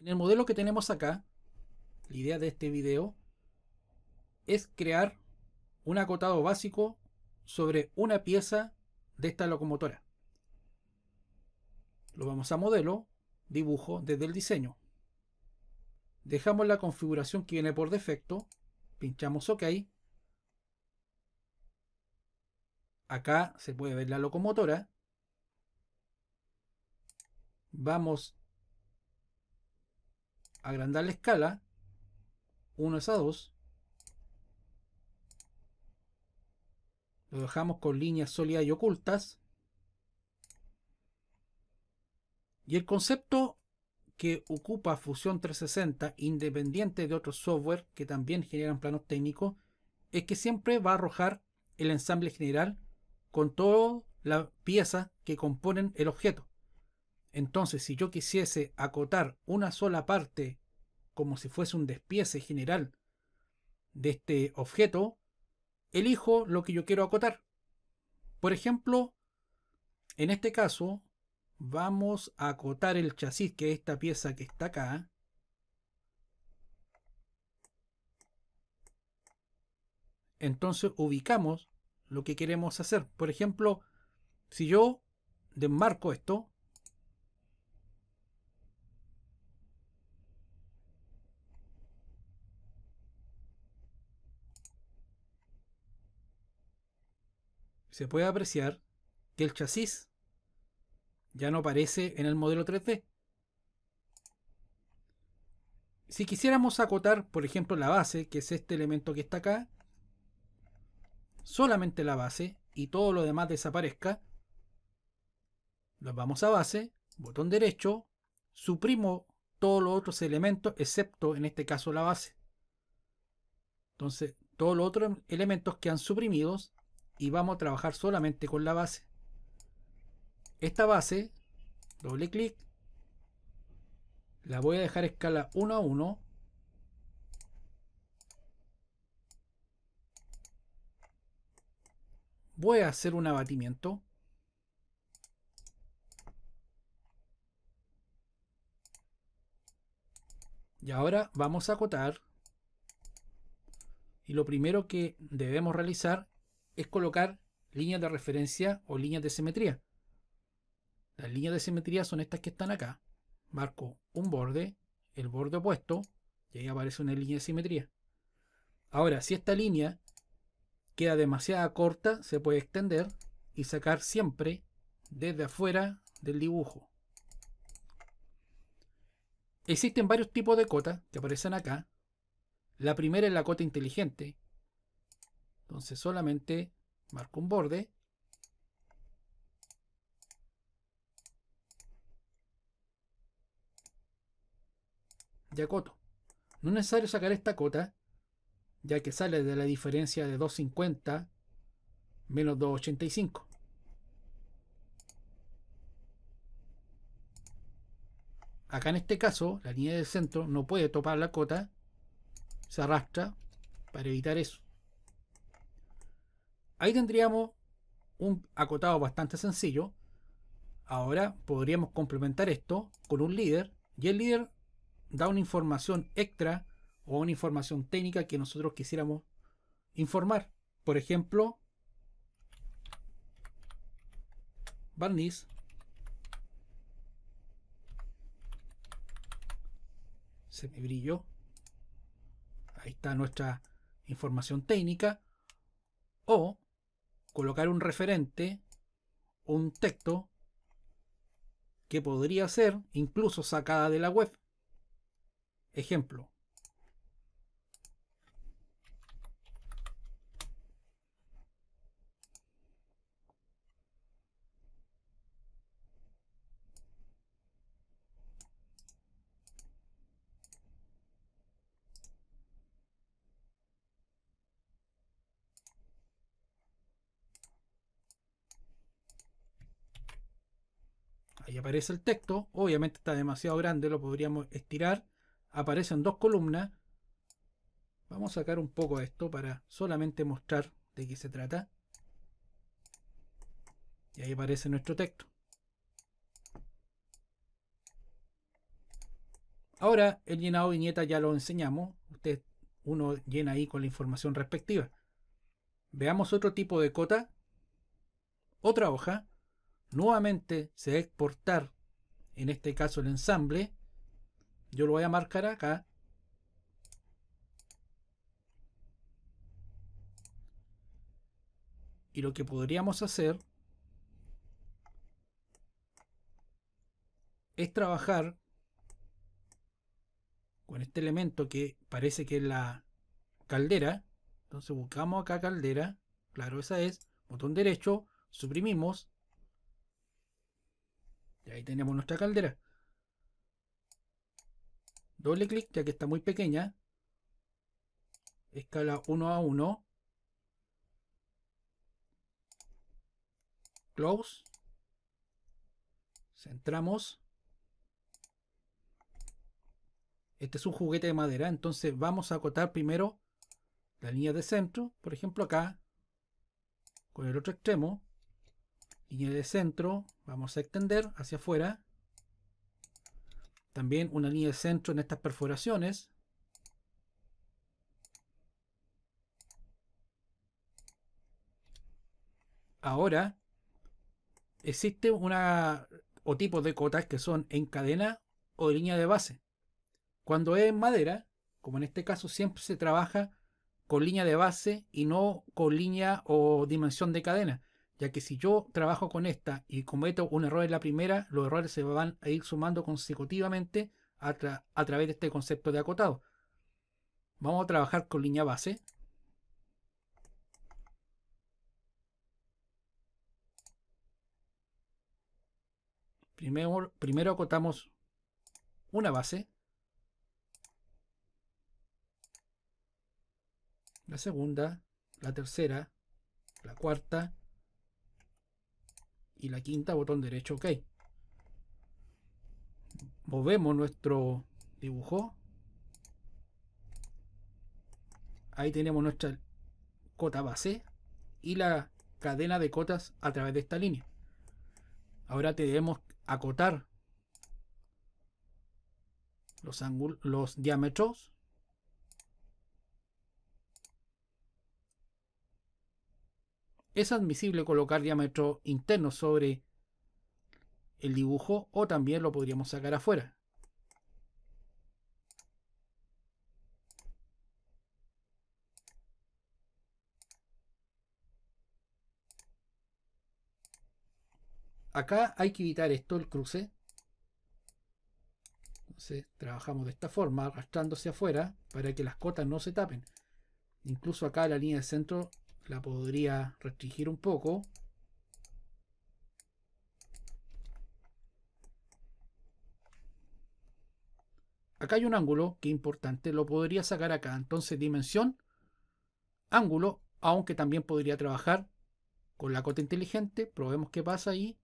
En el modelo que tenemos acá, la idea de este video es crear un acotado básico sobre una pieza de esta locomotora. Lo vamos a modelo, dibujo desde el diseño. Dejamos la configuración que viene por defecto, pinchamos OK. Acá se puede ver la locomotora. Vamos agrandar la escala 1 a 2 lo dejamos con líneas sólidas y ocultas y el concepto que ocupa Fusión 360 independiente de otros software que también generan planos técnicos es que siempre va a arrojar el ensamble general con toda la pieza que componen el objeto entonces, si yo quisiese acotar una sola parte como si fuese un despiece general de este objeto, elijo lo que yo quiero acotar. Por ejemplo, en este caso, vamos a acotar el chasis, que es esta pieza que está acá. Entonces ubicamos lo que queremos hacer. Por ejemplo, si yo desmarco esto, se puede apreciar que el chasis ya no aparece en el modelo 3D. Si quisiéramos acotar, por ejemplo, la base, que es este elemento que está acá, solamente la base y todo lo demás desaparezca, nos vamos a base, botón derecho, suprimo todos los otros elementos, excepto en este caso la base. Entonces, todos los otros elementos que han suprimidos y vamos a trabajar solamente con la base. Esta base, doble clic, la voy a dejar escala 1 a 1. Voy a hacer un abatimiento. Y ahora vamos a acotar. Y lo primero que debemos realizar es colocar líneas de referencia o líneas de simetría. Las líneas de simetría son estas que están acá. Marco un borde, el borde opuesto, y ahí aparece una línea de simetría. Ahora, si esta línea queda demasiado corta, se puede extender y sacar siempre desde afuera del dibujo. Existen varios tipos de cotas que aparecen acá. La primera es la cota inteligente, entonces solamente marco un borde. ya coto. No es necesario sacar esta cota, ya que sale de la diferencia de 250 menos 285. Acá en este caso, la línea del centro no puede topar la cota, se arrastra para evitar eso. Ahí tendríamos un acotado bastante sencillo. Ahora podríamos complementar esto con un líder y el líder da una información extra o una información técnica que nosotros quisiéramos informar. Por ejemplo, barniz brilló. Ahí está nuestra información técnica. O colocar un referente, un texto, que podría ser incluso sacada de la web. Ejemplo, ahí aparece el texto, obviamente está demasiado grande, lo podríamos estirar, aparecen dos columnas, vamos a sacar un poco esto para solamente mostrar de qué se trata, y ahí aparece nuestro texto. Ahora el llenado viñeta ya lo enseñamos, usted uno llena ahí con la información respectiva. Veamos otro tipo de cota, otra hoja, nuevamente se va a exportar, en este caso el ensamble, yo lo voy a marcar acá, y lo que podríamos hacer es trabajar con este elemento que parece que es la caldera. Entonces buscamos acá caldera, claro, esa es, botón derecho, suprimimos, y ahí tenemos nuestra caldera. Doble clic, ya que está muy pequeña. Escala 1 a 1. Close. Centramos. Este es un juguete de madera, entonces vamos a acotar primero la línea de centro, por ejemplo acá, con el otro extremo, línea de centro, vamos a extender hacia afuera. También una línea de centro en estas perforaciones. Ahora, existe una o tipo de cotas que son en cadena o línea de base. Cuando es en madera, como en este caso, siempre se trabaja con línea de base y no con línea o dimensión de cadena, ya que si yo trabajo con esta y cometo un error en la primera, los errores se van a ir sumando consecutivamente a, través de este concepto de acotado. Vamos a trabajar con línea base. Primero, primero acotamos una base. La segunda, la tercera, la cuarta, y la quinta botón derecho OK. Movemos nuestro dibujo. Ahí tenemos nuestra cota base y la cadena de cotas a través de esta línea. Ahora debemos acotar los, los diámetros Es admisible colocar diámetro interno sobre el dibujo o también lo podríamos sacar afuera. Acá hay que evitar esto, el cruce. Entonces trabajamos de esta forma, arrastrándose afuera para que las cotas no se tapen. Incluso acá la línea de centro la podría restringir un poco. Acá hay un ángulo que es importante, lo podría sacar acá. Entonces dimensión, ángulo, aunque también podría trabajar con la cota inteligente. Probemos qué pasa ahí.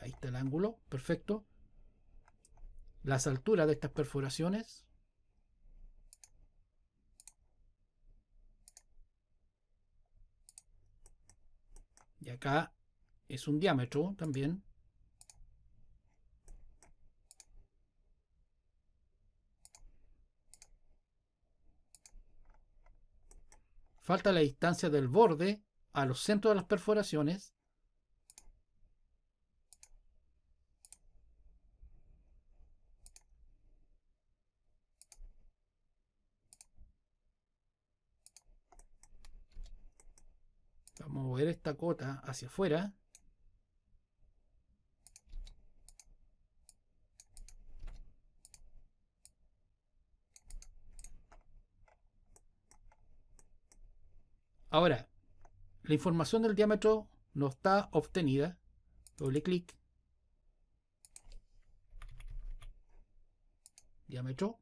Ahí está el ángulo, perfecto. Las alturas de estas perforaciones. Y acá es un diámetro también. Falta la distancia del borde a los centros de las perforaciones mover esta cota hacia afuera. Ahora, la información del diámetro no está obtenida. Doble clic. Diámetro.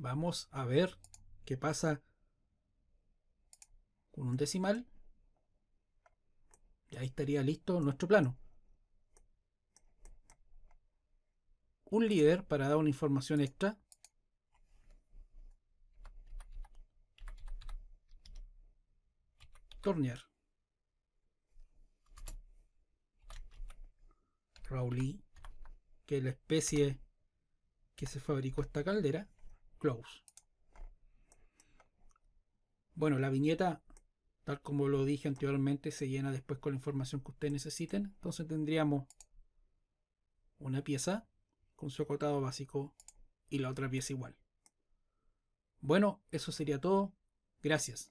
Vamos a ver qué pasa con un decimal. Y ahí estaría listo nuestro plano. Un líder para dar una información extra. Tornear. Raulí, que es la especie que se fabricó esta caldera close. Bueno, la viñeta, tal como lo dije anteriormente, se llena después con la información que ustedes necesiten. Entonces tendríamos una pieza con su acotado básico y la otra pieza igual. Bueno, eso sería todo. Gracias.